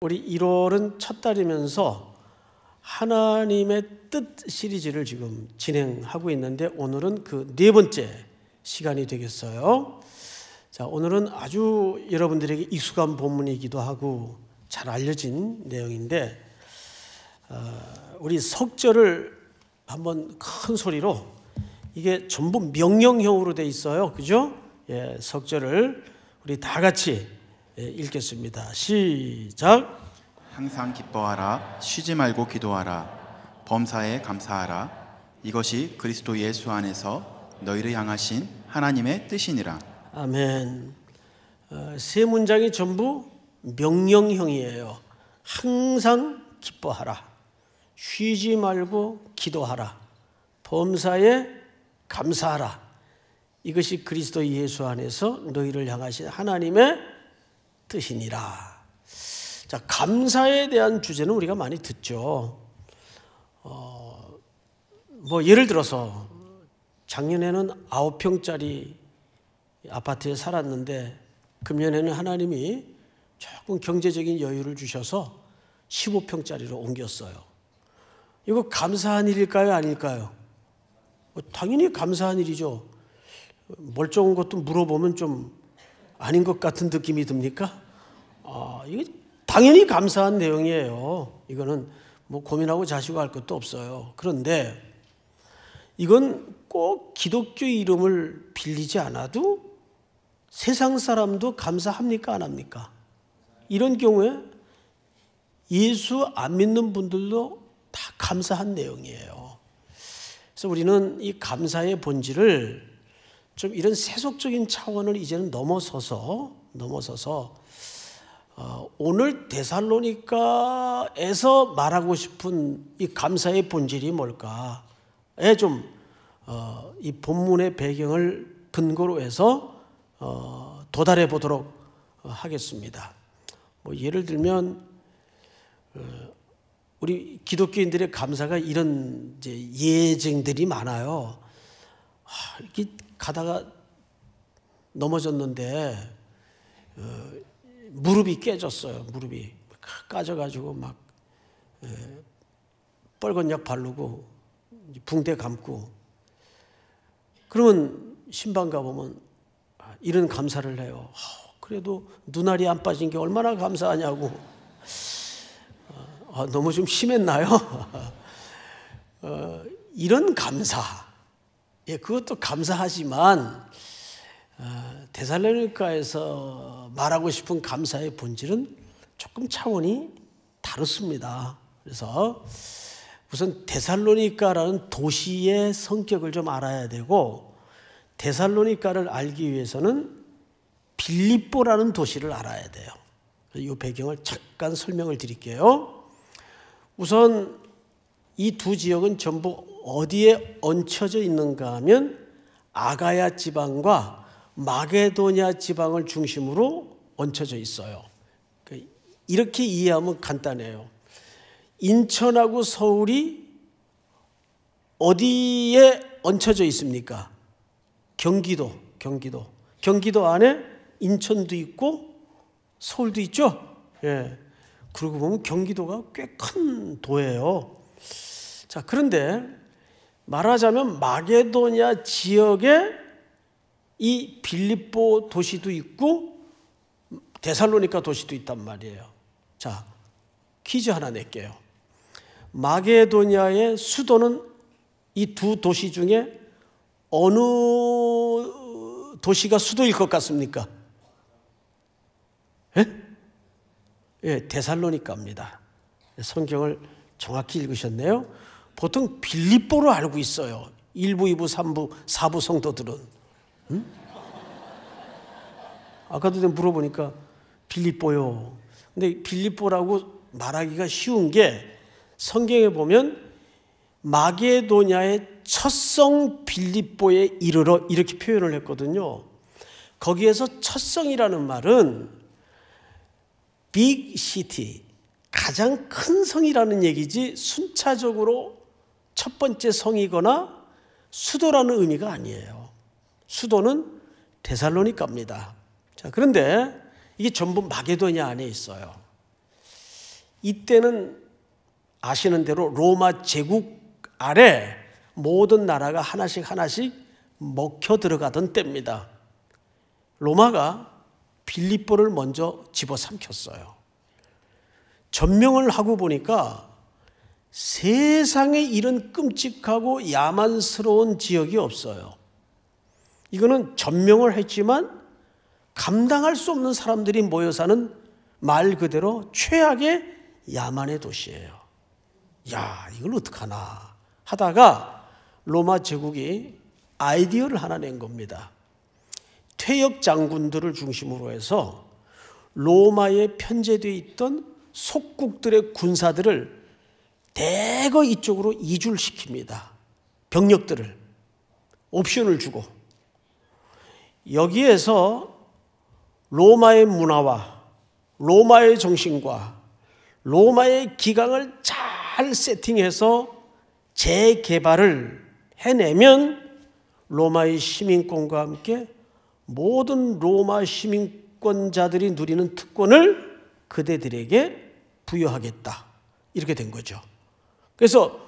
우리 1월은 첫 달이면서 하나님의 뜻 시리즈를 지금 진행하고 있는데 오늘은 그 네 번째 시간이 되겠어요. 자, 오늘은 아주 여러분들에게 익숙한 본문이기도 하고 잘 알려진 내용인데 어, 우리 석절을 한번 큰 소리로 이게 전부 명령형으로 돼 있어요. 그죠? 예, 석절을 우리 다 같이 예, 읽겠습니다. 시작. 항상 기뻐하라. 쉬지 말고 기도하라. 범사에 감사하라. 이것이 그리스도 예수 안에서 너희를 향하신 하나님의 뜻이니라. 아멘. 어, 세 문장이 전부 명령형이에요. 항상 기뻐하라. 쉬지 말고 기도하라. 범사에 감사하라. 이것이 그리스도 예수 안에서 너희를 향하신 하나님의 뜻이니라. 자, 감사에 대한 주제는 우리가 많이 듣죠. 어, 뭐, 예를 들어서 작년에는 아홉 평짜리 아파트에 살았는데 금년에는 하나님이 조금 경제적인 여유를 주셔서 15평짜리로 옮겼어요. 이거 감사한 일일까요? 아닐까요? 뭐 당연히 감사한 일이죠. 멀쩡한 것도 물어보면 좀 아닌 것 같은 느낌이 듭니까? 아, 이게 당연히 감사한 내용이에요. 이거는 뭐 고민하고 자시고 할 것도 없어요. 그런데 이건 꼭 기독교 이름을 빌리지 않아도 세상 사람도 감사합니까? 안 합니까? 이런 경우에 예수 안 믿는 분들도 다 감사한 내용이에요. 그래서 우리는 이 감사의 본질을 좀 이런 세속적인 차원을 이제는 넘어서서, 넘어서서 아, 오늘 데살로니카에서 말하고 싶은 이 감사의 본질이 뭘까에 좀이 어, 본문의 배경을 근거로 해서 어, 도달해 보도록 하겠습니다. 뭐 예를 들면 어, 우리 기독교인들의 감사가 이런 예증들이 많아요. 이렇게 가다가 넘어졌는데 무릎이 깨졌어요. 무릎이 까져가지고 막 에, 예, 뻘건 약 바르고 붕대 감고 그러면 신방 가보면 아, 이런 감사를 해요. 그래도 눈알이 안 빠진 게 얼마나 감사하냐고. 아, 아 너무 좀 심했나요? 어, 이런 감사. 예, 그것도 감사하지만 대살로니카에서 아, 말하고 싶은 감사의 본질은 조금 차원이 다릅니다 그래서 우선 데살로니카라는 도시의 성격을 좀 알아야 되고 데살로니카를 알기 위해서는 빌립보라는 도시를 알아야 돼요. 이 배경을 잠깐 설명을 드릴게요. 우선 이 두 지역은 전부 어디에 얹혀져 있는가 하면 아가야 지방과 마게도냐 지방을 중심으로 얹혀져 있어요. 그 이렇게 이해하면 간단해요. 인천하고 서울이 어디에 얹혀져 있습니까? 경기도, 경기도. 경기도 안에 인천도 있고 서울도 있죠? 예. 그러고 보면 경기도가 꽤 큰 도예요. 자, 그런데 말하자면 마게도냐 지역에 이 빌립보 도시도 있고 데살로니카 도시도 있단 말이에요. 자, 퀴즈 하나 낼게요. 마게도니아의 수도는 이 두 도시 중에 어느 도시가 수도일 것 같습니까? 예? 예, 데살로니카입니다. 성경을 정확히 읽으셨네요. 보통 빌립보로 알고 있어요. 1부, 2부, 3부, 4부 성도들은. 응? 아까도 내 물어보니까 빌립보요. 근데 빌립보라고 말하기가 쉬운 게 성경에 보면 마게도냐의 첫성 빌립보에 이르러 이렇게 표현을 했거든요. 거기에서 첫성이라는 말은 빅 시티, 가장 큰 성이라는 얘기지 순차적으로 첫 번째 성이거나 수도라는 의미가 아니에요. 수도는 데살로니카입니다. 자, 그런데 이게 전부 마게도냐 안에 있어요. 이때는 아시는 대로 로마 제국 아래 모든 나라가 하나씩 하나씩 먹혀 들어가던 때입니다. 로마가 빌립보를 먼저 집어삼켰어요. 전명을 하고 보니까 세상에 이런 끔찍하고 야만스러운 지역이 없어요. 이거는 전명을 했지만 감당할 수 없는 사람들이 모여 사는 말 그대로 최악의 야만의 도시예요. 야, 이걸 어떡하나 하다가 로마 제국이 아이디어를 하나 낸 겁니다. 퇴역 장군들을 중심으로 해서 로마에 편제되어 있던 속국들의 군사들을 대거 이쪽으로 이주를 시킵니다. 병력들을 옵션을 주고 여기에서 로마의 문화와 로마의 정신과 로마의 기강을 잘 세팅해서 재개발을 해내면 로마의 시민권과 함께 모든 로마 시민권자들이 누리는 특권을 그대들에게 부여하겠다. 이렇게 된 거죠. 그래서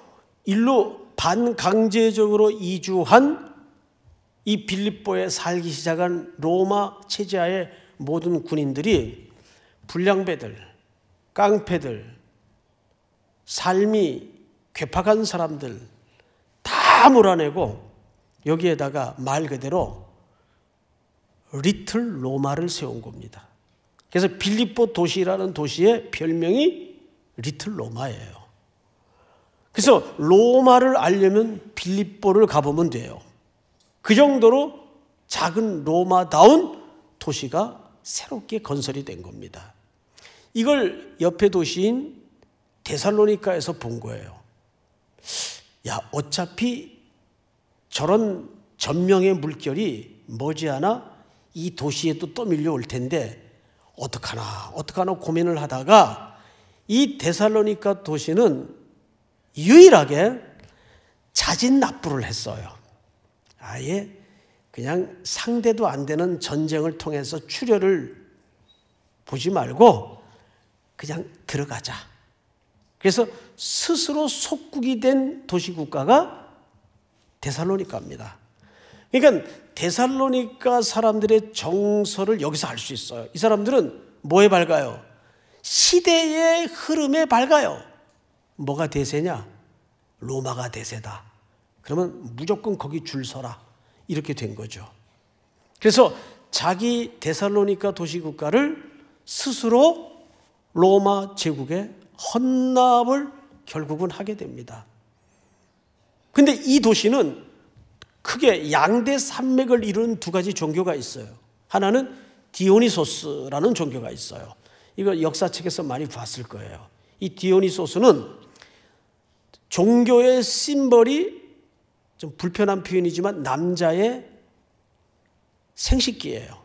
일로 반강제적으로 이주한 이 빌립보에 살기 시작한 로마 체제하의 모든 군인들이 불량배들, 깡패들, 삶이 괴팍한 사람들 다 몰아내고 여기에다가 말 그대로 리틀 로마를 세운 겁니다. 그래서 빌립보 도시라는 도시의 별명이 리틀 로마예요. 그래서 로마를 알려면 빌립보를 가보면 돼요. 그 정도로 작은 로마다운 도시가 새롭게 건설이 된 겁니다. 이걸 옆에 도시인 데살로니카에서 본 거예요. 야, 어차피 저런 전명의 물결이 머지않아 이 도시에 또 떠밀려 올 텐데 어떡하나 어떡하나 고민을 하다가 이 데살로니카 도시는 유일하게 자진 납부를 했어요. 아예 그냥 상대도 안 되는 전쟁을 통해서 출혈을 보지 말고 그냥 들어가자. 그래서 스스로 속국이 된 도시국가가 데살로니카입니다. 그러니까 데살로니카 사람들의 정서를 여기서 알 수 있어요. 이 사람들은 뭐에 밝아요? 시대의 흐름에 밝아요. 뭐가 대세냐? 로마가 대세다. 그러면 무조건 거기 줄 서라. 이렇게 된 거죠. 그래서 자기 데살로니카 도시국가를 스스로 로마 제국에 헌납을 결국은 하게 됩니다. 근데 이 도시는 크게 양대 산맥을 이루는 두 가지 종교가 있어요. 하나는 디오니소스라는 종교가 있어요. 이거 역사책에서 많이 봤을 거예요. 이 디오니소스는 종교의 심벌이 좀 불편한 표현이지만 남자의 생식기예요.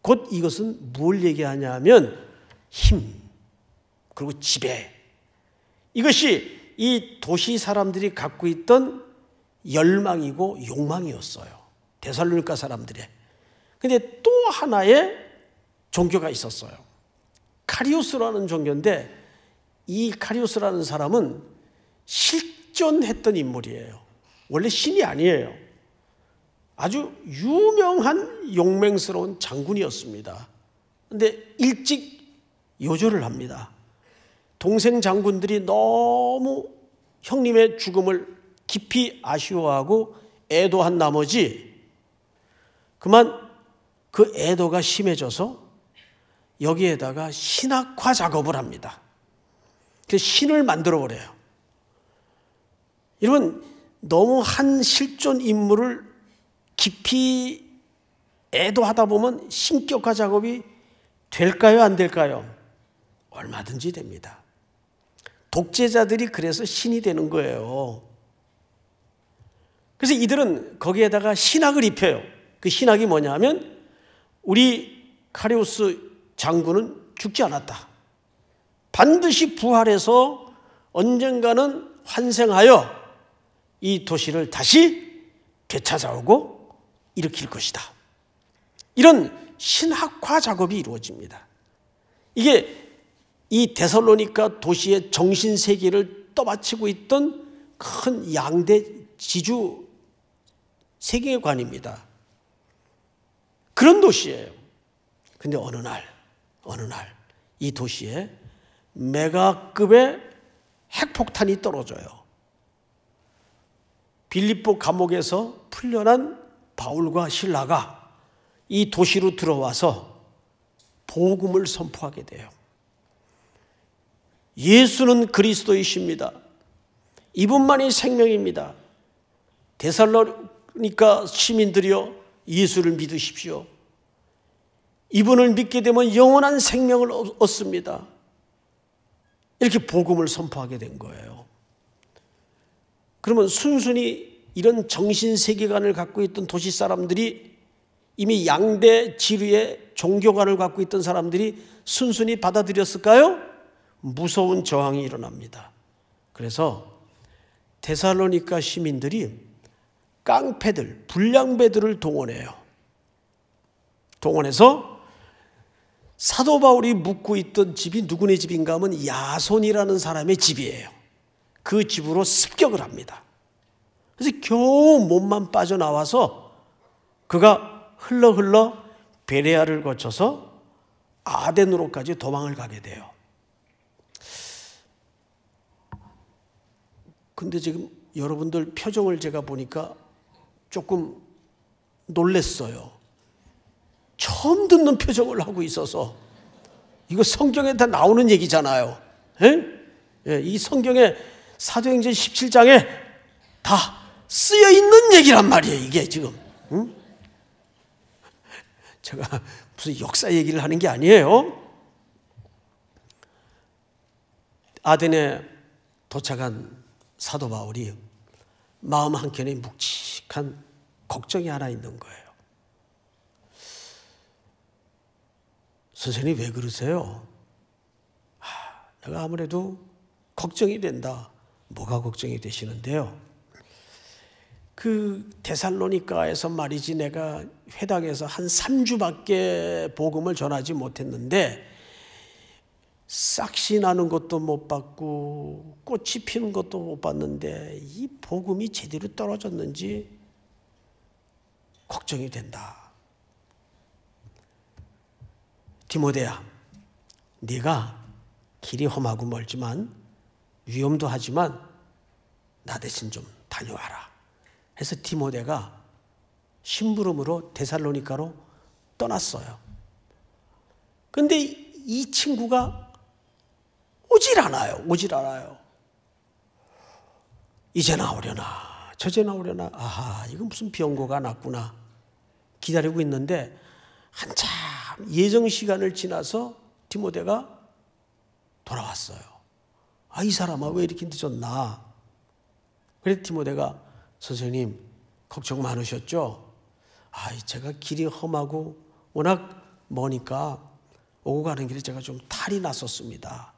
곧 이것은 무 얘기하냐면 힘 그리고 지배 이것이 이 도시 사람들이 갖고 있던 열망이고 욕망이었어요. 대살로니까 사람들의. 근데 또 하나의 종교가 있었어요. 카리오스라는 종교인데 이 카리오스라는 사람은 실존했던 인물이에요. 원래 신이 아니에요. 아주 유명한 용맹스러운 장군이었습니다. 근데 일찍 요절을 합니다. 동생 장군들이 너무 형님의 죽음을 깊이 아쉬워하고 애도한 나머지 그만 그 애도가 심해져서 여기에다가 신학화 작업을 합니다. 그 신을 만들어 버려요. 여러분 너무 한 실존 인물을 깊이 애도하다 보면 신격화 작업이 될까요? 안 될까요? 얼마든지 됩니다. 독재자들이 그래서 신이 되는 거예요. 그래서 이들은 거기에다가 신학을 입혀요. 그 신학이 뭐냐 하면 우리 카리우스 장군은 죽지 않았다. 반드시 부활해서 언젠가는 환생하여 이 도시를 다시 되찾아오고 일으킬 것이다. 이런 신학화 작업이 이루어집니다. 이게 이대설로니까 도시의 정신 세계를 떠받치고 있던 큰 양대 지주 세계관입니다. 그런 도시예요. 근데 어느 날, 어느 날 이 도시에 메가급의 핵폭탄이 떨어져요. 빌립보 감옥에서 풀려난 바울과 신라가 이 도시로 들어와서 복음을 선포하게 돼요. 예수는 그리스도이십니다. 이분만이 생명입니다. 대살로니까 시민들이여 예수를 믿으십시오. 이분을 믿게 되면 영원한 생명을 얻습니다. 이렇게 복음을 선포하게 된 거예요. 그러면 순순히 이런 정신 세계관을 갖고 있던 도시 사람들이 이미 양대 지류의 종교관을 갖고 있던 사람들이 순순히 받아들였을까요? 무서운 저항이 일어납니다. 그래서 데살로니카 시민들이 깡패들, 불량배들을 동원해요. 동원해서 사도 바울이 묵고 있던 집이 누구네 집인가 하면 야손이라는 사람의 집이에요. 그 집으로 습격을 합니다. 그래서 겨우 몸만 빠져나와서 그가 흘러 흘러 베레아를 거쳐서 아덴으로까지 도망을 가게 돼요. 근데 지금 여러분들 표정을 제가 보니까 조금 놀랬어요. 처음 듣는 표정을 하고 있어서 이거 성경에 다 나오는 얘기잖아요. 에? 예? 예, 이 성경에 사도행전 17장에 다 쓰여 있는 얘기란 말이에요, 이게 지금. 응? 제가 무슨 역사 얘기를 하는 게 아니에요. 아덴에 도착한 사도 바울이 마음 한켠에 묵직한 걱정이 하나 있는 거예요. 선생님 왜 그러세요? 하, 내가 아무래도 걱정이 된다. 뭐가 걱정이 되시는데요. 그 데살로니카에서 말이지 내가 회당에서 한 3주밖에 복음을 전하지 못했는데 싹시 나는 것도 못 봤고 꽃이 피는 것도 못 봤는데 이 복음이 제대로 떨어졌는지 걱정이 된다. 디모데야, 네가 길이 험하고 멀지만 위험도 하지만 나 대신 좀 다녀와라. 해서 디모데가 심부름으로 데살로니카로 떠났어요. 근데 이 친구가 오질 않아요. 오질 않아요. 이제 나오려나, 저제 나오려나, 아하, 이건 무슨 병고가 났구나. 기다리고 있는데 한참 예정 시간을 지나서 디모데가 돌아왔어요. 아, 이 사람아, 왜 이렇게 늦었나? 그래서 모데가 선생님, 걱정 많으셨죠? 아, 제가 길이 험하고 워낙 머니까 오고 가는 길에 제가 좀 탈이 났었습니다.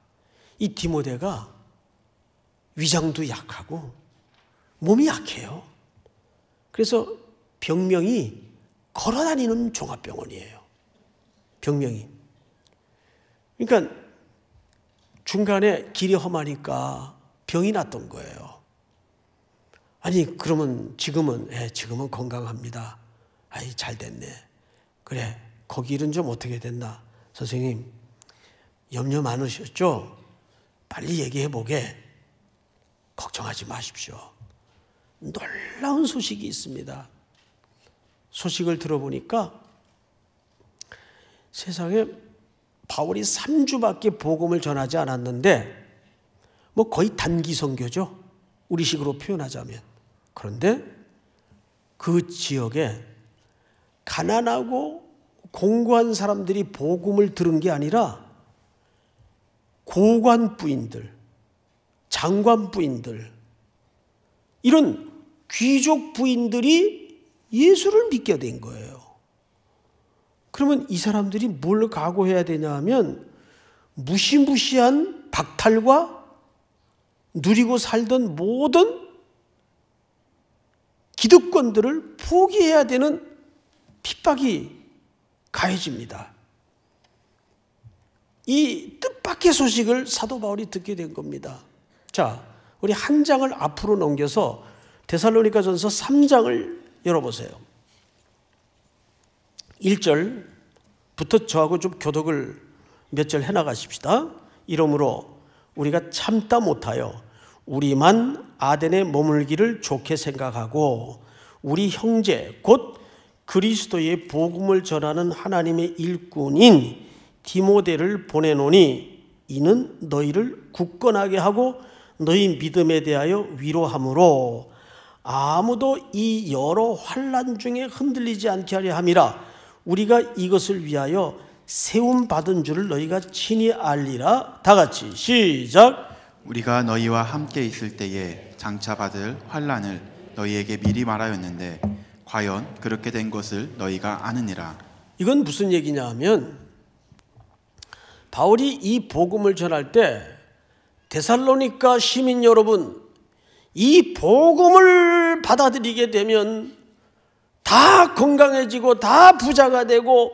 이 디모데가 위장도 약하고 몸이 약해요. 그래서 병명이 걸어다니는 종합병원이에요. 병명이. 그러니까 중간에 길이 험하니까 병이 났던 거예요. 아니 그러면 지금은 예, 지금은 건강합니다. 아이 잘 됐네. 그래 거기 일은 좀 어떻게 됐나 선생님 염려 많으셨죠? 빨리 얘기해 보게. 걱정하지 마십시오. 놀라운 소식이 있습니다. 소식을 들어보니까 세상에 바울이 3주밖에 복음을 전하지 않았는데 뭐 거의 단기 선교죠. 우리식으로 표현하자면. 그런데 그 지역에 가난하고 공고한 사람들이 복음을 들은 게 아니라 고관 부인들, 장관 부인들 이런 귀족 부인들이 예수를 믿게 된 거예요. 그러면 이 사람들이 뭘 각오해야 되냐 하면 무시무시한 박탈과 누리고 살던 모든 기득권들을 포기해야 되는 핍박이 가해집니다. 이 뜻밖의 소식을 사도 바울이 듣게 된 겁니다. 자, 우리 한 장을 앞으로 넘겨서 데살로니가 전서 3장을 열어보세요. 1절부터 저하고 좀 교독을 몇 절 해나가십시다. 이러므로 우리가 참다 못하여 우리만 아덴에 머물기를 좋게 생각하고 우리 형제 곧 그리스도의 복음을 전하는 하나님의 일꾼인 디모데를 보내노니 이는 너희를 굳건하게 하고 너희 믿음에 대하여 위로함으로 아무도 이 여러 환란 중에 흔들리지 않게 하려 함이라 우리가 이것을 위하여 세움 받은 줄을 너희가 친히 알리라. 다 같이 시작. 우리가 너희와 함께 있을 때에 장차 받을 환란을 너희에게 미리 말하였는데 과연 그렇게 된 것을 너희가 아느니라. 이건 무슨 얘기냐 하면 바울이 이 복음을 전할 때 데살로니카 시민 여러분 이 복음을 받아들이게 되면 다 건강해지고 다 부자가 되고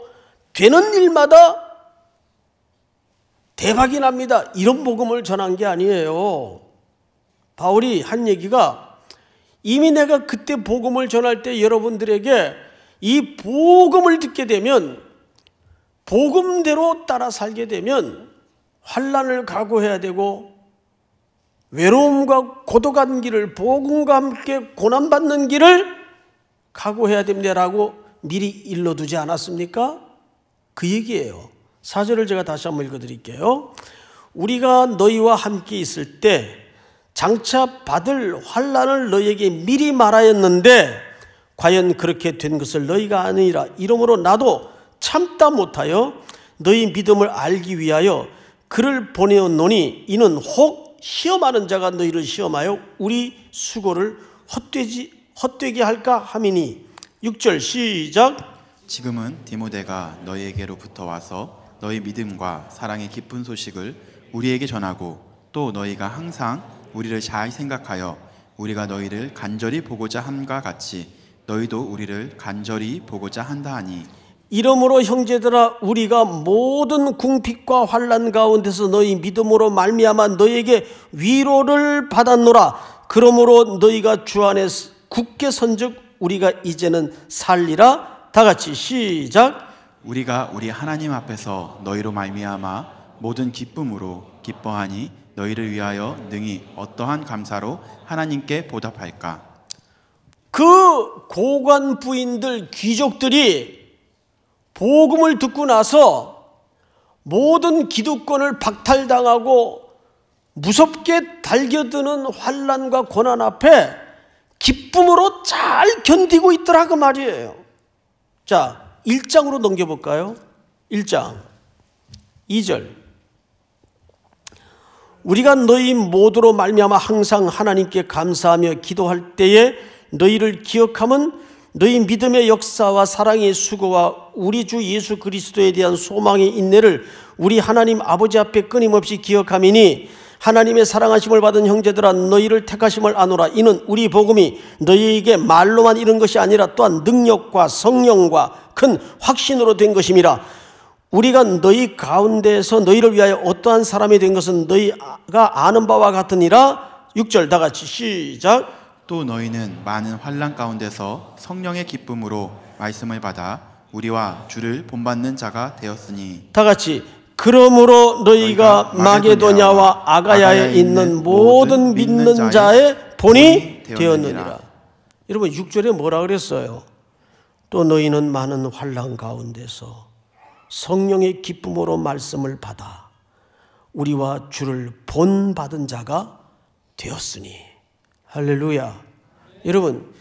되는 일마다 대박이 납니다. 이런 복음을 전한 게 아니에요. 바울이 한 얘기가 이미 내가 그때 복음을 전할 때 여러분들에게 이 복음을 듣게 되면 복음대로 따라 살게 되면 환란을 각오해야 되고 외로움과 고독한 길을 복음과 함께 고난받는 길을 각오해야 됩니다라고 미리 일러두지 않았습니까? 그 얘기예요. 사절을 제가 다시 한번 읽어드릴게요. 우리가 너희와 함께 있을 때 장차 받을 환란을 너희에게 미리 말하였는데 과연 그렇게 된 것을 너희가 아니라 이러므로 나도 참다 못하여 너희 믿음을 알기 위하여 그를 보내었노니 이는 혹 시험하는 자가 너희를 시험하여 우리 수고를 헛되지 헛되게 할까 하미니 6절 시작 지금은 디모데가 너희에게로부터 와서 너희 믿음과 사랑의 깊은 소식을 우리에게 전하고 또 너희가 항상 우리를 잘 생각하여 우리가 너희를 간절히 보고자 함과 같이 너희도 우리를 간절히 보고자 한다 하니 이러므로 형제들아 우리가 모든 궁핍과 환란 가운데서 너희 믿음으로 말미암아 너희에게 위로를 받았노라 그러므로 너희가 주 안에 굳게 선즉 우리가 이제는 살리라 다 같이 시작 우리가 우리 하나님 앞에서 너희로 말미암아 모든 기쁨으로 기뻐하니 너희를 위하여 능히 어떠한 감사로 하나님께 보답할까 그 고관 부인들 귀족들이 복음을 듣고 나서 모든 기득권을 박탈당하고 무섭게 달겨드는 환란과 고난 앞에 기쁨으로 잘 견디고 있더라 그 말이에요. 자, 1장으로 넘겨볼까요? 1장 2절 우리가 너희 모두로 말미암아 항상 하나님께 감사하며 기도할 때에 너희를 기억함은 너희 믿음의 역사와 사랑의 수고와 우리 주 예수 그리스도에 대한 소망의 인내를 우리 하나님 아버지 앞에 끊임없이 기억함이니 하나님의 사랑하심을 받은 형제들아 너희를 택하심을 아노라 이는 우리 복음이 너희에게 말로만 이런 것이 아니라 또한 능력과 성령과 큰 확신으로 된 것임이라 우리가 너희 가운데에서 너희를 위하여 어떠한 사람이 된 것은 너희가 아는 바와 같으니라 6절 다 같이 시작 또 너희는 많은 환란 가운데서 성령의 기쁨으로 말씀을 받아 우리와 주를 본받는 자가 되었으니 다 같이 그러므로 너희가 마게도냐와 아가야에 있는 모든 믿는 자의 본이 되었느니라. 여러분 6절에 뭐라 그랬어요? 또 너희는 많은 환란 가운데서 성령의 기쁨으로 말씀을 받아 우리와 주를 본 받은 자가 되었으니 할렐루야. 여러분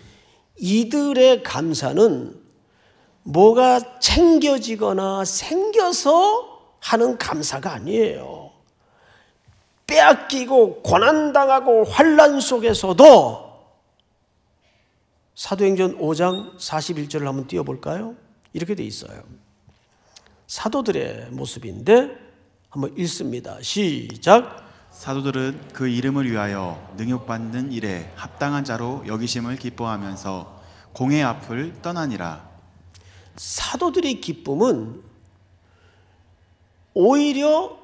이들의 감사는 뭐가 챙겨지거나 생겨서 하는 감사가 아니에요. 빼앗기고 고난당하고 환란 속에서도 사도행전 5장 41절을 한번 띄워볼까요? 이렇게 돼 있어요. 사도들의 모습인데 한번 읽습니다. 시작. 사도들은 그 이름을 위하여 능욕받는 일에 합당한 자로 여기심을 기뻐하면서 공의 앞을 떠나니라. 사도들의 기쁨은 오히려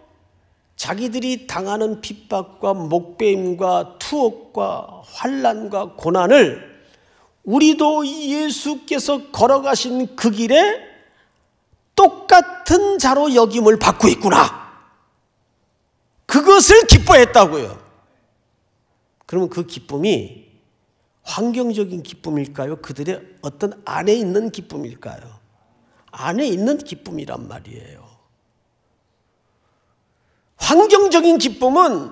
자기들이 당하는 핍박과 목배임과 투옥과 환란과 고난을 우리도 예수께서 걸어가신 그 길에 똑같은 자로 여김을 받고 있구나. 그것을 기뻐했다고요. 그러면 그 기쁨이 환경적인 기쁨일까요? 그들의 어떤 안에 있는 기쁨일까요? 안에 있는 기쁨이란 말이에요. 환경적인 기쁨은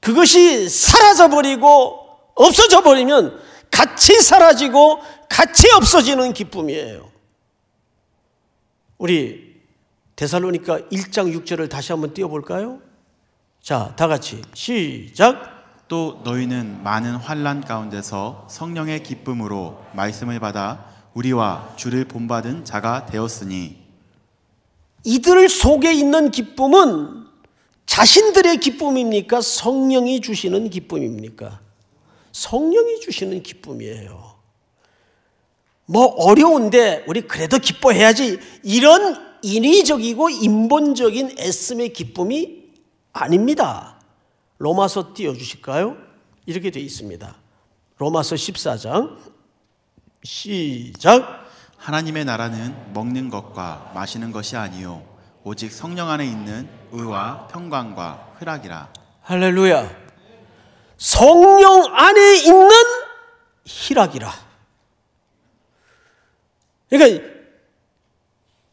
그것이 사라져 버리고 없어져 버리면 같이 사라지고 같이 없어지는 기쁨이에요. 우리 데살로니가 1장 6절을 다시 한번 띄워볼까요? 자, 다 같이 시작. 또 너희는 많은 환란 가운데서 성령의 기쁨으로 말씀을 받아 우리와 주를 본받은 자가 되었으니 이들 속에 있는 기쁨은 자신들의 기쁨입니까? 성령이 주시는 기쁨입니까? 성령이 주시는 기쁨이에요. 뭐 어려운데 우리 그래도 기뻐해야지 이런 인위적이고 인본적인 애씀의 기쁨이 아닙니다. 로마서 띄워주실까요? 이렇게 되어 있습니다. 로마서 14장 시작 하나님의 나라는 먹는 것과 마시는 것이 아니요 오직 성령 안에 있는 의와 평강과 흐락이라 할렐루야. 성령 안에 있는 희락이라. 그러니까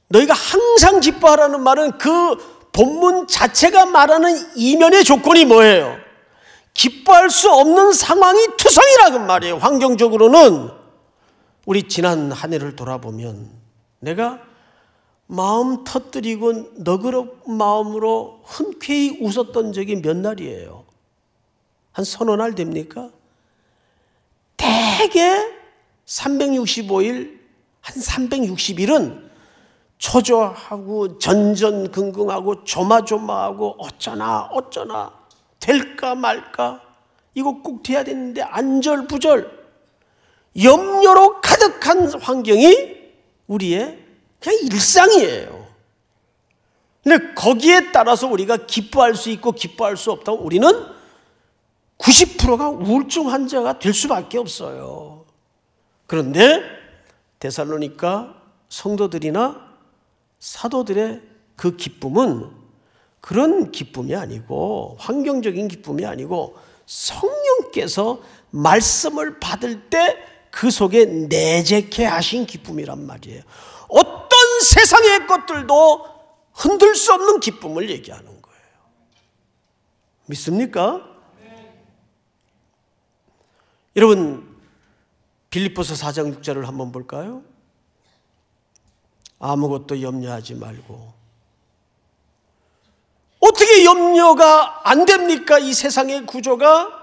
너희가 항상 기뻐하라는 말은 그 본문 자체가 말하는 이면의 조건이 뭐예요? 기뻐할 수 없는 상황이 투성이라고 그 말이에요. 환경적으로는 우리 지난 한 해를 돌아보면 내가 마음 터뜨리고 너그럽 마음으로 흔쾌히 웃었던 적이 몇 날이에요. 한 서너 날 됩니까? 대개 365일, 한 360일은 초조하고 전전긍긍하고 조마조마하고 어쩌나 어쩌나 될까 말까 이거 꼭 돼야 되는데 안절부절 염려로 가득한 환경이 우리의 그냥 일상이에요. 근데 거기에 따라서 우리가 기뻐할 수 있고 기뻐할 수 없다고 우리는 90%가 우울증 환자가 될 수밖에 없어요. 그런데 데살로니까 성도들이나 사도들의 그 기쁨은 그런 기쁨이 아니고 환경적인 기쁨이 아니고 성령께서 말씀을 받을 때 그 속에 내재케 하신 기쁨이란 말이에요. 세상의 것들도 흔들 수 없는 기쁨을 얘기하는 거예요. 믿습니까? 여러분, 빌리포스 4장 6절을 한번 볼까요? 아무것도 염려하지 말고. 어떻게 염려가 안 됩니까? 이 세상의 구조가?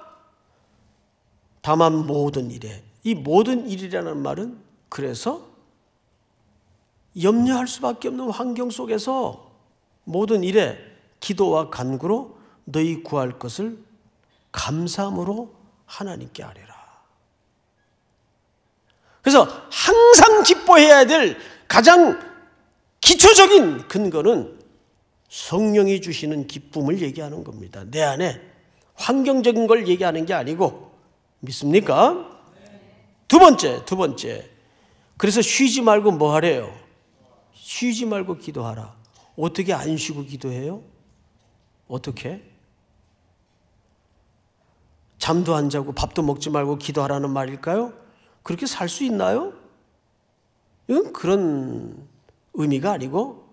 다만 모든 일에. 이 모든 일이라는 말은 그래서 염려할 수밖에 없는 환경 속에서 모든 일에 기도와 간구로 너희 구할 것을 감사함으로 하나님께 아뢰라. 그래서 항상 기뻐해야 될 가장 기초적인 근거는 성령이 주시는 기쁨을 얘기하는 겁니다. 내 안에 환경적인 걸 얘기하는 게 아니고 믿습니까? 두 번째, 두 번째. 그래서 쉬지 말고 뭐 하래요? 쉬지 말고 기도하라. 어떻게 안 쉬고 기도해요? 어떻게? 잠도 안 자고 밥도 먹지 말고 기도하라는 말일까요? 그렇게 살 수 있나요? 이건 그런 의미가 아니고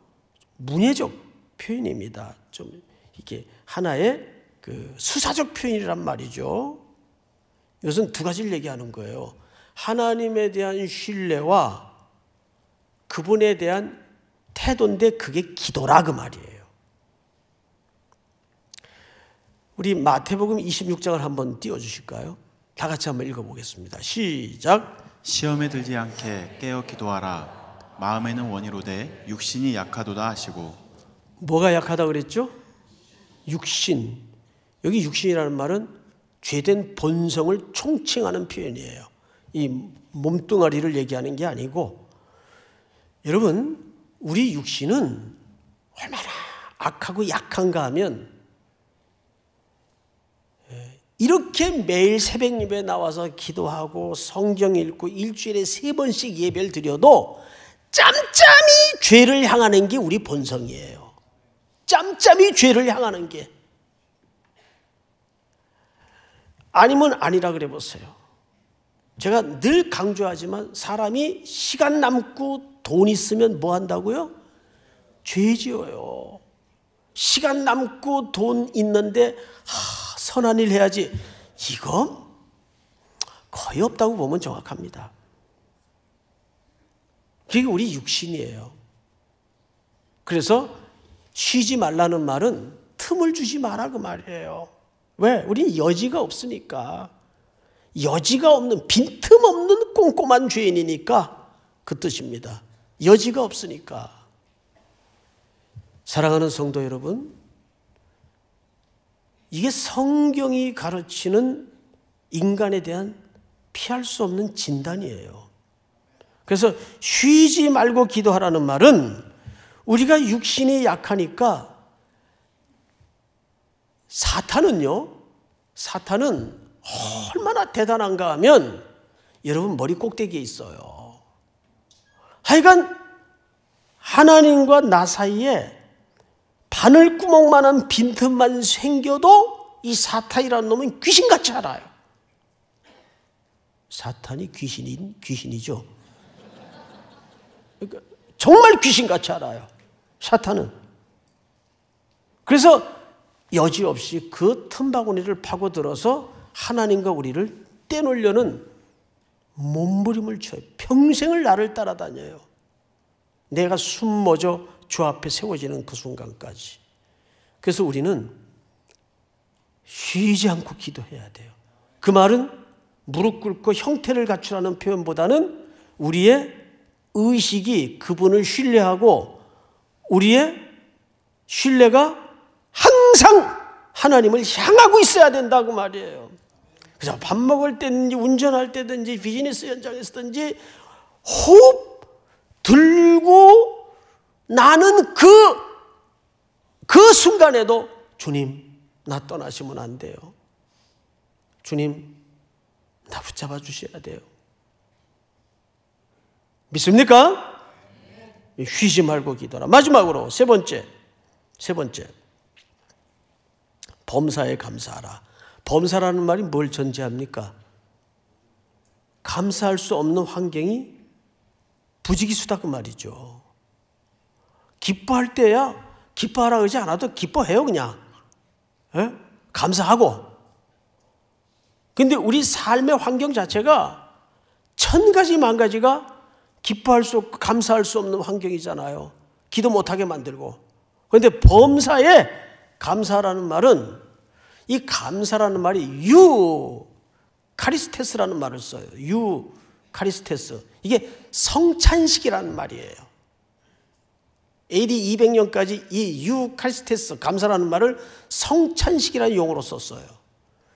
문예적 표현입니다. 좀 이게 하나의 그 수사적 표현이란 말이죠. 이것은 두 가지를 얘기하는 거예요. 하나님에 대한 신뢰와 그분에 대한 태도인데 그게 기도라 그 말이에요. 우리 마태복음 26장을 한번 띄워 주실까요? 다 같이 한번 읽어 보겠습니다. 시작. 시험에 들지 않게 깨어 기도하라. 마음에는 원이로되 육신이 약하도다 하시고 뭐가 약하다 그랬죠? 육신. 여기 육신이라는 말은 죄된 본성을 총칭하는 표현이에요. 이 몸뚱아리를 얘기하는 게 아니고 여러분 우리 육신은 얼마나 악하고 약한가 하면 예, 이렇게 매일 새벽 립에 나와서 기도하고 성경 읽고 일주일에 세 번씩 예배를 드려도 짬짬이 죄를 향하는 게 우리 본성이에요. 짬짬이 죄를 향하는 게 아니면 아니라 그래 보세요. 제가 늘 강조하지만 사람이 시간 남고 돈 있으면 뭐 한다고요? 죄 지어요. 시간 남고 돈 있는데 하, 선한 일 해야지. 이건 거의 없다고 보면 정확합니다. 그게 우리 육신이에요. 그래서 쉬지 말라는 말은 틈을 주지 마라 그 말이에요. 왜? 우린 여지가 없으니까. 여지가 없는 빈틈 없는 꼼꼼한 죄인이니까 그 뜻입니다. 여지가 없으니까. 사랑하는 성도 여러분, 이게 성경이 가르치는 인간에 대한 피할 수 없는 진단이에요. 그래서 쉬지 말고 기도하라는 말은 우리가 육신이 약하니까 사탄은요, 사탄은 얼마나 대단한가 하면 여러분 머리 꼭대기에 있어요. 하여간 하나님과 나 사이에 바늘구멍만한 빈틈만 생겨도 이 사탄이라는 놈은 귀신같이 알아요. 사탄이 귀신인 귀신이죠. 그러니까 정말 귀신같이 알아요. 사탄은. 그래서 여지없이 그 틈바구니를 파고들어서 하나님과 우리를 떼놓으려는 몸부림을 쳐요. 평생을 나를 따라다녀요. 내가 숨모져 주 앞에 세워지는 그 순간까지. 그래서 우리는 쉬지 않고 기도해야 돼요. 그 말은 무릎 꿇고 형태를 갖추라는 표현보다는 우리의 의식이 그분을 신뢰하고 우리의 신뢰가 항상 하나님을 향하고 있어야 된다고 말이에요. 그래서 밥 먹을 때든지 운전할 때든지 비즈니스 현장에서든지 호흡 들고 나는 그, 그 순간에도 주님, 나 떠나시면 안 돼요. 주님, 나 붙잡아 주셔야 돼요. 믿습니까? 휘지 말고 기도라. 마지막으로 세 번째, 세 번째. 범사에 감사하라. 범사라는 말이 뭘 전제합니까? 감사할 수 없는 환경이 부지기수다 그 말이죠. 기뻐할 때야 기뻐하라 그러지 않아도 기뻐해요 그냥. 에? 예? 감사하고. 근데 우리 삶의 환경 자체가 천 가지 만 가지가 기뻐할 수 없고 감사할 수 없는 환경이잖아요. 기도 못하게 만들고. 그런데 범사에 감사라는 말은 이 감사라는 말이 유 카리스테스라는 말을 써요. 유 카리스테스. 이게 성찬식이라는 말이에요. AD 200년까지 이 유 카리스테스 감사라는 말을 성찬식이라는 용어로 썼어요.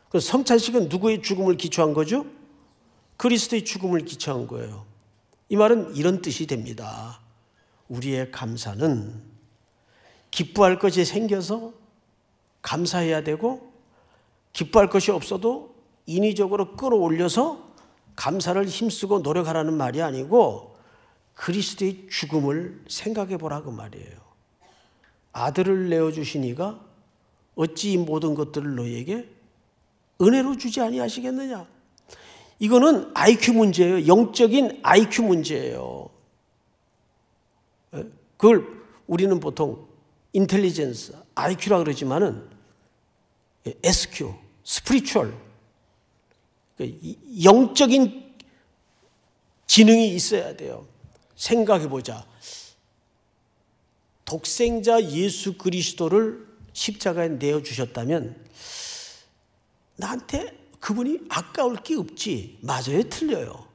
그 성찬식은 누구의 죽음을 기초한 거죠? 그리스도의 죽음을 기초한 거예요. 이 말은 이런 뜻이 됩니다. 우리의 감사는 기뻐할 것이 생겨서 감사해야 되고 기뻐할 것이 없어도 인위적으로 끌어올려서 감사를 힘쓰고 노력하라는 말이 아니고 그리스도의 죽음을 생각해 보라고 그 말이에요. 아들을 내어주신 이가 어찌 모든 것들을 너희에게 은혜로 주지 아니하시겠느냐. 이거는 IQ 문제예요. 영적인 IQ 문제예요. 예? 그걸 우리는 보통 인텔리젠스, IQ라 그러지만은 예, SQ, 스피리추얼, 그 영적인 지능이 있어야 돼요. 생각해 보자. 독생자 예수 그리스도를 십자가에 내어 주셨다면 나한테 그분이 아까울 게 없지. 맞아요, 틀려요.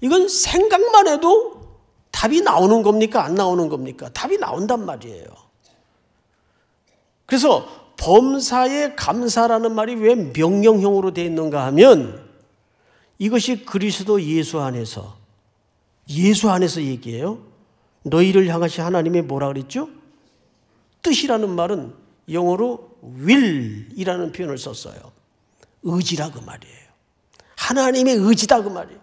이건 생각만 해도 답이 나오는 겁니까? 안 나오는 겁니까? 답이 나온단 말이에요. 그래서 범사에 감사라는 말이 왜 명령형으로 되어 있는가 하면 이것이 그리스도 예수 안에서 예수 안에서 얘기해요. 너희를 향하시 하나님의 뭐라 그랬죠? 뜻이라는 말은 영어로 will이라는 표현을 썼어요. 의지라 그 말이에요. 하나님의 의지다 그 말이에요.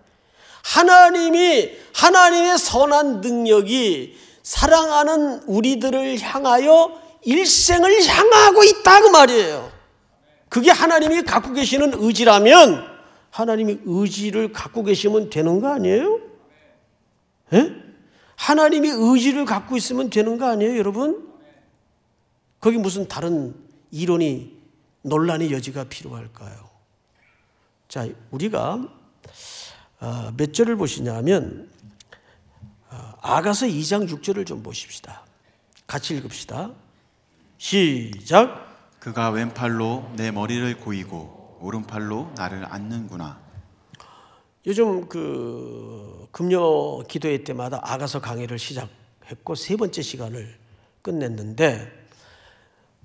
하나님이 하나님의 선한 능력이 사랑하는 우리들을 향하여 일생을 향하고 있다 그 말이에요. 그게 하나님이 갖고 계시는 의지라면 하나님이 의지를 갖고 계시면 되는 거 아니에요? 에? 예? 하나님이 의지를 갖고 있으면 되는 거 아니에요, 여러분? 거기 무슨 다른 이론이 논란의 여지가 필요할까요? 자, 우리가 어, 몇 절을 보시냐면 어, 아가서 2장 6절을 좀 보십시다. 같이 읽읍시다. 시작. 그가 왼팔로 내 머리를 고이고 오른팔로 나를 안는구나. 요즘 그 금요 기도회 때마다 아가서 강의를 시작했고 세 번째 시간을 끝냈는데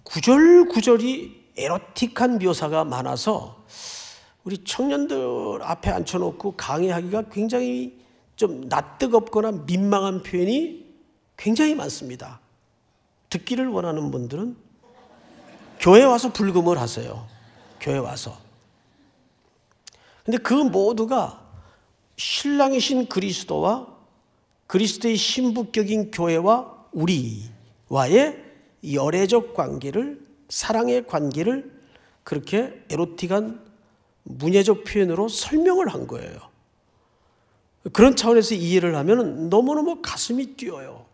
구절구절이 에로틱한 묘사가 많아서 우리 청년들 앞에 앉혀놓고 강의하기가 굉장히 좀 낯뜨겁거나 민망한 표현이 굉장히 많습니다. 듣기를 원하는 분들은 교회 와서 불금을 하세요. 교회 와서. 근데 그 모두가 신랑이신 그리스도와 그리스도의 신부격인 교회와 우리와의 열애적 관계를 사랑의 관계를 그렇게 에로틱한 문예적 표현으로 설명을 한 거예요. 그런 차원에서 이해를 하면 너무너무 가슴이 뛰어요.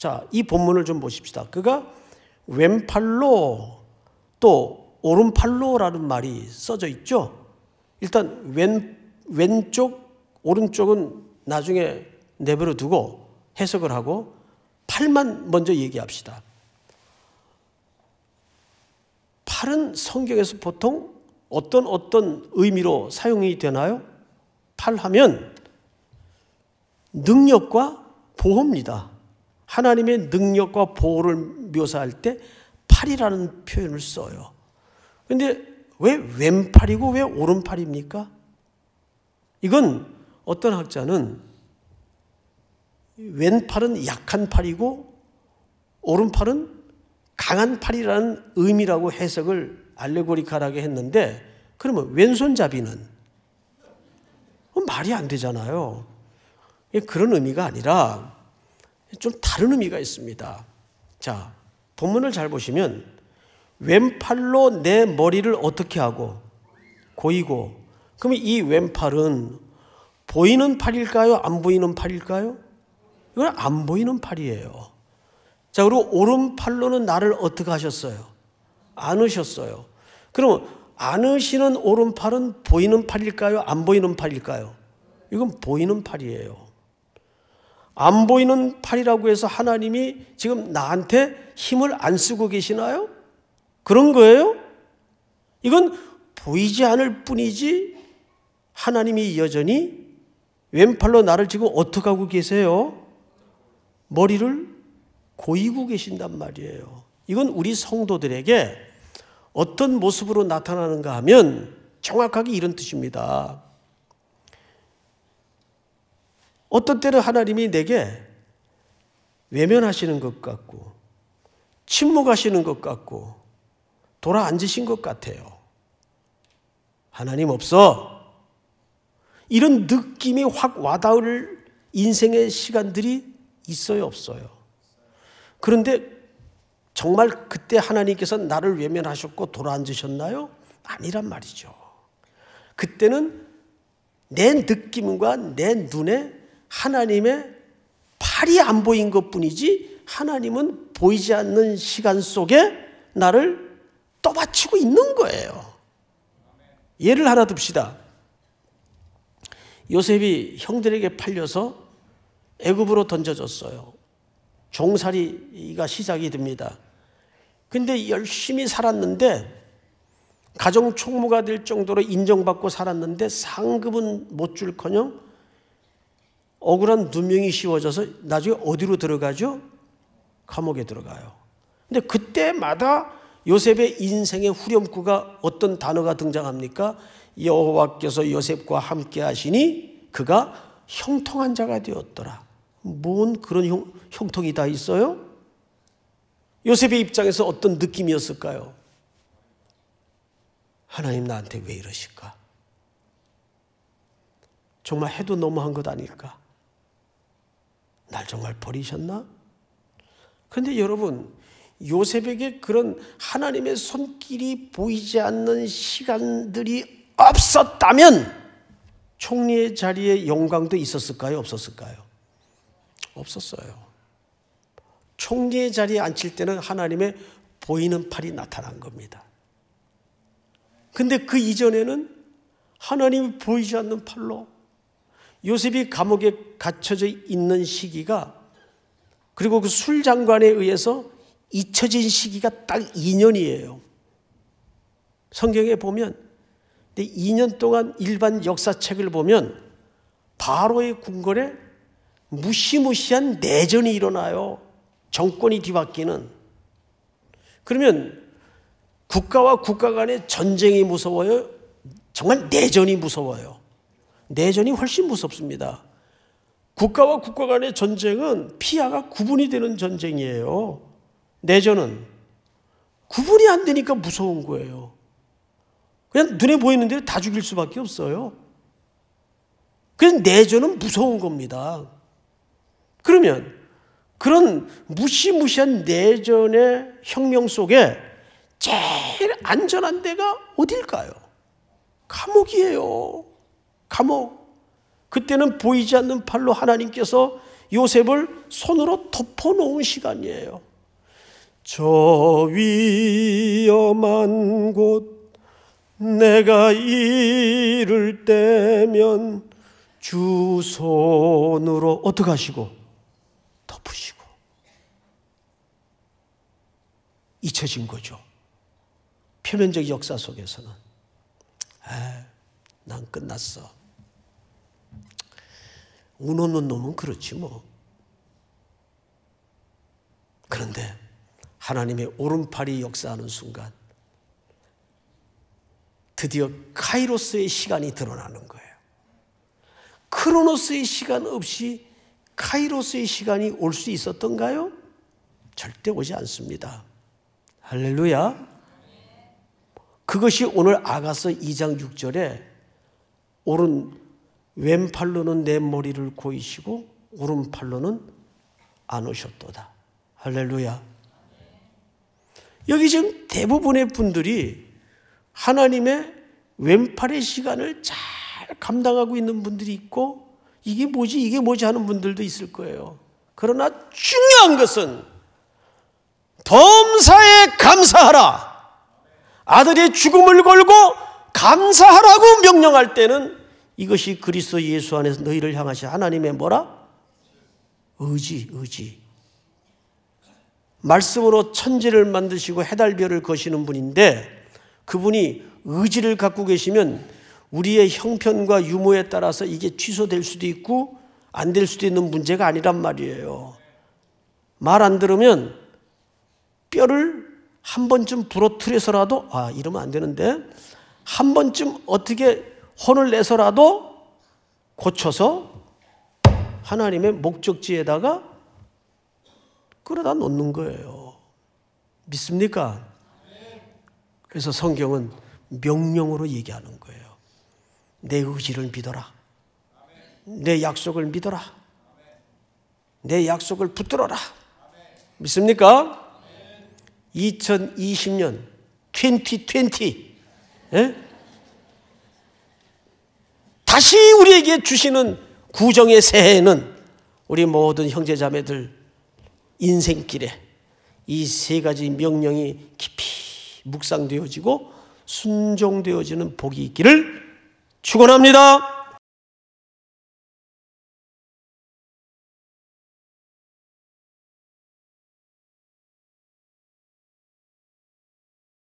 자, 이 본문을 좀 보십시다. 그가 왼팔로 또 오른팔로라는 말이 써져 있죠. 일단 왼 왼쪽 오른쪽은 나중에 내버려 두고 해석을 하고 팔만 먼저 얘기합시다. 팔은 성경에서 보통 어떤 어떤 의미로 사용이 되나요? 팔 하면 능력과 보호입니다. 하나님의 능력과 보호를 묘사할 때 팔이라는 표현을 써요. 근데 왜 왼팔이고 왜 오른팔입니까? 이건 어떤 학자는 왼팔은 약한 팔이고 오른팔은 강한 팔이라는 의미라고 해석을 알레고리카라게 했는데 그러면 왼손잡이는 말이 안 되잖아요. 그런 의미가 아니라 좀 다른 의미가 있습니다. 자, 본문을 잘 보시면 왼팔로 내 머리를 어떻게 하고 고이고 그러면 이 왼팔은 보이는 팔일까요? 안 보이는 팔일까요? 이건 안 보이는 팔이에요. 자, 그리고 오른팔로는 나를 어떻게 하셨어요? 안으셨어요. 그러면 안으시는 오른팔은 보이는 팔일까요? 안 보이는 팔일까요? 이건 보이는 팔이에요. 안 보이는 팔이라고 해서 하나님이 지금 나한테 힘을 안 쓰고 계시나요? 그런 거예요? 이건 보이지 않을 뿐이지 하나님이 여전히 왼팔로 나를 지금 어떻게 하고 계세요? 머리를 고이고 계신단 말이에요. 이건 우리 성도들에게 어떤 모습으로 나타나는가 하면 정확하게 이런 뜻입니다. 어떤 때는 하나님이 내게 외면하시는 것 같고, 침묵하시는 것 같고, 돌아 앉으신 것 같아요. 하나님 없어. 이런 느낌이 확 와닿을 인생의 시간들이 있어요, 없어요. 그런데 정말 그때 하나님께서 나를 외면하셨고 돌아 앉으셨나요? 아니란 말이죠. 그때는 내 느낌과 내 눈에 하나님의 팔이 안 보인 것 뿐이지 하나님은 보이지 않는 시간 속에 나를 떠받치고 있는 거예요. 예를 하나 듭시다. 요셉이 형들에게 팔려서 애굽으로 던져졌어요. 종살이가 시작이 됩니다. 근데 열심히 살았는데 가정 총무가 될 정도로 인정받고 살았는데 상급은 못 줄커녕 억울한 누명이 씌워져서 나중에 어디로 들어가죠? 감옥에 들어가요. 근데 그때마다 요셉의 인생의 후렴구가 어떤 단어가 등장합니까? 여호와께서 요셉과 함께 하시니 그가 형통한 자가 되었더라. 뭔 그런 형, 형통이 다 있어요? 요셉의 입장에서 어떤 느낌이었을까요? 하나님 나한테 왜 이러실까? 정말 해도 너무한 것 아닐까? 날 정말 버리셨나? 그런데 여러분, 요셉에게 그런 하나님의 손길이 보이지 않는 시간들이 없었다면 총리의 자리에 영광도 있었을까요? 없었을까요? 없었어요. 총리의 자리에 앉힐 때는 하나님의 보이는 팔이 나타난 겁니다. 근데 그 이전에는 하나님이 보이지 않는 팔로 요셉이 감옥에 갇혀져 있는 시기가 그리고 그 술장관에 의해서 잊혀진 시기가 딱 2년이에요. 성경에 보면 근데 2년 동안 일반 역사책을 보면 바로의 궁궐에 무시무시한 내전이 일어나요. 정권이 뒤바뀌는. 그러면 국가와 국가 간의 전쟁이 무서워요. 정말 내전이 무서워요. 내전이 훨씬 무섭습니다. 국가와 국가 간의 전쟁은 피아가 구분이 되는 전쟁이에요. 내전은 구분이 안 되니까 무서운 거예요. 그냥 눈에 보이는 대로 다 죽일 수밖에 없어요. 그래서 내전은 무서운 겁니다. 그러면 그런 무시무시한 내전의 혁명 속에 제일 안전한 데가 어딜까요? 감옥이에요. 감옥. 그때는 보이지 않는 팔로 하나님께서 요셉을 손으로 덮어놓은 시간이에요. 저 위험한 곳 내가 이를 때면 주 손으로 어떻게 하시고 덮으시고 잊혀진 거죠. 표면적 역사 속에서는 아, 난 끝났어. 운 없는 놈은 그렇지 뭐. 그런데 하나님의 오른팔이 역사하는 순간 드디어 카이로스의 시간이 드러나는 거예요. 크로노스의 시간 없이 카이로스의 시간이 올 수 있었던가요? 절대 오지 않습니다. 할렐루야. 그것이 오늘 아가서 2장 6절에 오른 왼팔로는 내 머리를 고이시고 오른팔로는 안 오셨도다. 할렐루야. 여기 지금 대부분의 분들이 하나님의 왼팔의 시간을 잘 감당하고 있는 분들이 있고 이게 뭐지 이게 뭐지 하는 분들도 있을 거예요. 그러나 중요한 것은 범사에 감사하라. 아들의 죽음을 걸고 감사하라고 명령할 때는 이것이 그리스도 예수 안에서 너희를 향하시 하나님의 뭐라? 의지, 의지. 말씀으로 천지를 만드시고 해달별을 거시는 분인데 그분이 의지를 갖고 계시면 우리의 형편과 유무에 따라서 이게 취소될 수도 있고 안 될 수도 있는 문제가 아니란 말이에요. 말 안 들으면 뼈를 한 번쯤 부러뜨려서라도 아 이러면 안 되는데 한 번쯤 어떻게 혼을 내서라도 고쳐서 하나님의 목적지에다가 끌어다 놓는 거예요. 믿습니까? 그래서 성경은 명령으로 얘기하는 거예요. 내 의지를 믿어라. 내 약속을 믿어라. 내 약속을 붙들어라. 믿습니까? 2020년 2020 예? 다시 우리에게 주시는 구정의 새해에는 우리 모든 형제자매들 인생길에 이 세 가지 명령이 깊이 묵상되어지고 순종되어지는 복이 있기를 축원합니다.